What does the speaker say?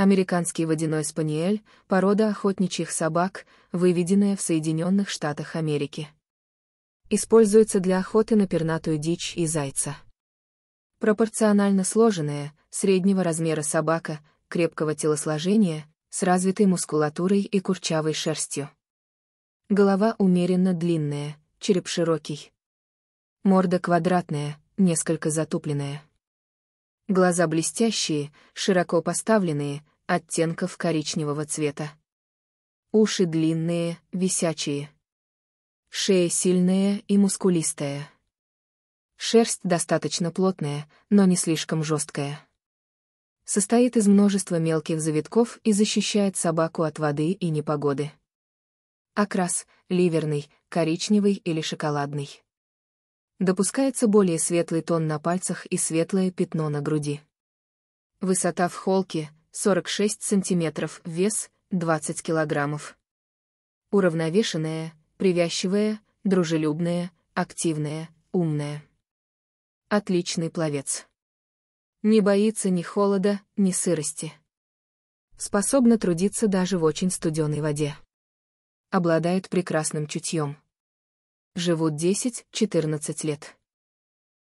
Американский водяной спаниель – порода охотничьих собак, выведенная в Соединенных Штатах Америки. Используется для охоты на пернатую дичь и зайца. Пропорционально сложенная, среднего размера собака, крепкого телосложения, с развитой мускулатурой и курчавой шерстью. Голова умеренно длинная, череп широкий. Морда квадратная, несколько затупленная. Глаза блестящие, широко поставленные, оттенков коричневого цвета. Уши длинные, висячие. Шея сильная и мускулистая. Шерсть достаточно плотная, но не слишком жесткая. Состоит из множества мелких завитков и защищает собаку от воды и непогоды. Окрас — ливерный, коричневый или шоколадный. Допускается более светлый тон на пальцах и светлое пятно на груди. Высота в холке — 46 см, вес — 20 кг. Уравновешенная, привязчивая, дружелюбная, активная, умная. Отличный пловец. Не боится ни холода, ни сырости. Способна трудиться даже в очень студеной воде. Обладает прекрасным чутьем живут 10-14 лет.